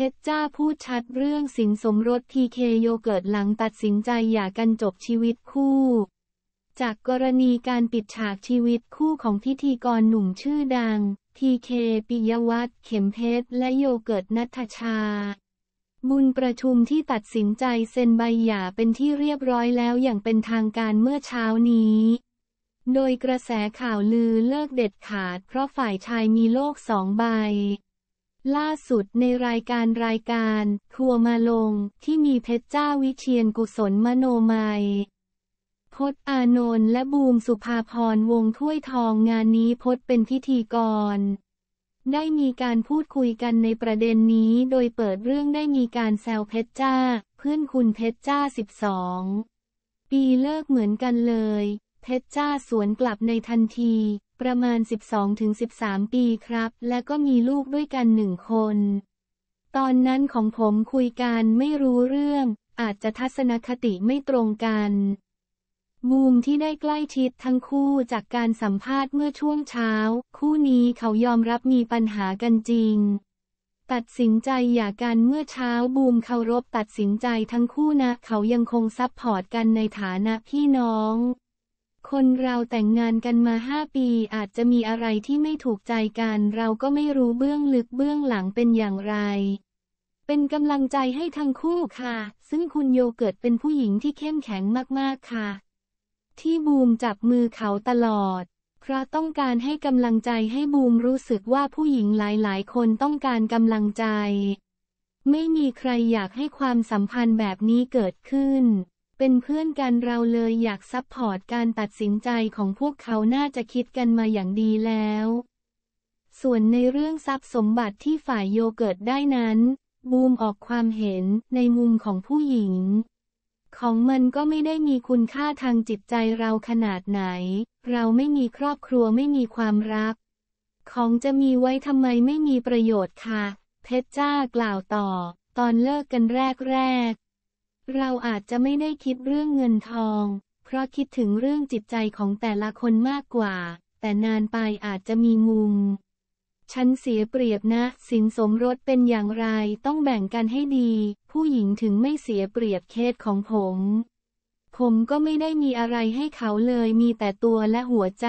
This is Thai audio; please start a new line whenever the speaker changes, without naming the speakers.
เพชรจ้าพูดชัดเรื่องสินสมรสทีเคโยเกิร์ตหลังตัดสินใจหย่ากันจบชีวิตคู่ จากกรณีการปิดฉากชีวิตคู่ของพิธีกรหนุ่มชื่อดังทีเคปิยวัฒน์เข็มเพชรและโยเกิร์ตนัทชาบุญประชุมที่ตัดสินใจเซ็นใบหย่าเป็นที่เรียบร้อยแล้วอย่างเป็นทางการเมื่อเช้านี้ โดยกระแสข่าวลือเลิกเด็ดขาดเพราะฝ่ายชายมีโลกสองใบล่าสุดในรายการรายการทัวมาลงที่มีเพชรจ้าวิเชียนกุศลมโนมัยพศอานนท์และบูมสุภาพรวงถ้วยทองงานนี้พศเป็นพิธีกร ได้มีการพูดคุยกันในประเด็นนี้โดยเปิดเรื่องได้มีการแซวเพชรจ้า เพื่อนคุณเพชรจ้า 12 ปีเลิกเหมือนกันเลย เพชรจ้าสวนกลับในทันทีประมาณ 12-13 ปีครับ และก็มีลูกด้วยกันหนึ่งคน ตอนนั้นของผมคุยกันไม่รู้เรื่อง อาจจะทัศนคติไม่ตรงกันมุมที่ได้ใกล้ชิดทั้งคู่จากการสัมภาษณ์เมื่อช่วงเช้า คู่นี้เขายอมรับมีปัญหากันจริง ตัดสินใจหย่ากันเมื่อเช้าบูมเคารพตัดสินใจทั้งคู่นะ เขายังคงซับพอร์ตกันในฐานะพี่น้องคนเราแต่งงานกันมาห้าปีอาจจะมีอะไรที่ไม่ถูกใจกัน เราก็ไม่รู้เบื้องลึกเบื้องหลังเป็นอย่างไร เป็นกำลังใจให้ทั้งคู่ค่ะ ซึ่งคุณโยเกิร์ตเป็นผู้หญิงที่เข้มแข็งมากๆค่ะ ที่บูมจับมือเขาตลอดเพราะต้องการให้กำลังใจให้บูมรู้สึกว่าผู้หญิงหลายๆคนต้องการกำลังใจ ไม่มีใครอยากให้ความสัมพันธ์แบบนี้เกิดขึ้นเป็นเพื่อนกันเราเลยอยากซับพอร์ตการตัดสินใจของพวกเขาน่าจะคิดกันมาอย่างดีแล้ว ส่วนในเรื่องทรัพย์สมบัติที่ฝ่ายโยเกิร์ตได้นั้นบูมออกความเห็นในมุมของผู้หญิง ของมันก็ไม่ได้มีคุณค่าทางจิตใจเราขนาดไหน เราไม่มีครอบครัวไม่มีความรัก ของจะมีไว้ทำไมไม่มีประโยชน์ค่ะ เพชรจ้ากล่าวต่อ ตอนเลิกกันแรกแรกเราอาจจะไม่ได้คิดเรื่องเงินทอง เพราะคิดถึงเรื่องจิตใจของแต่ละคนมากกว่า แต่นานไปอาจจะมีมุมฉันเสียเปรียบนะ สินสมรสเป็นอย่างไรต้องแบ่งกันให้ดี ผู้หญิงถึงไม่เสียเปรียบเคสของผม ผมก็ไม่ได้มีอะไรให้เขาเลยมีแต่ตัวและหัวใจ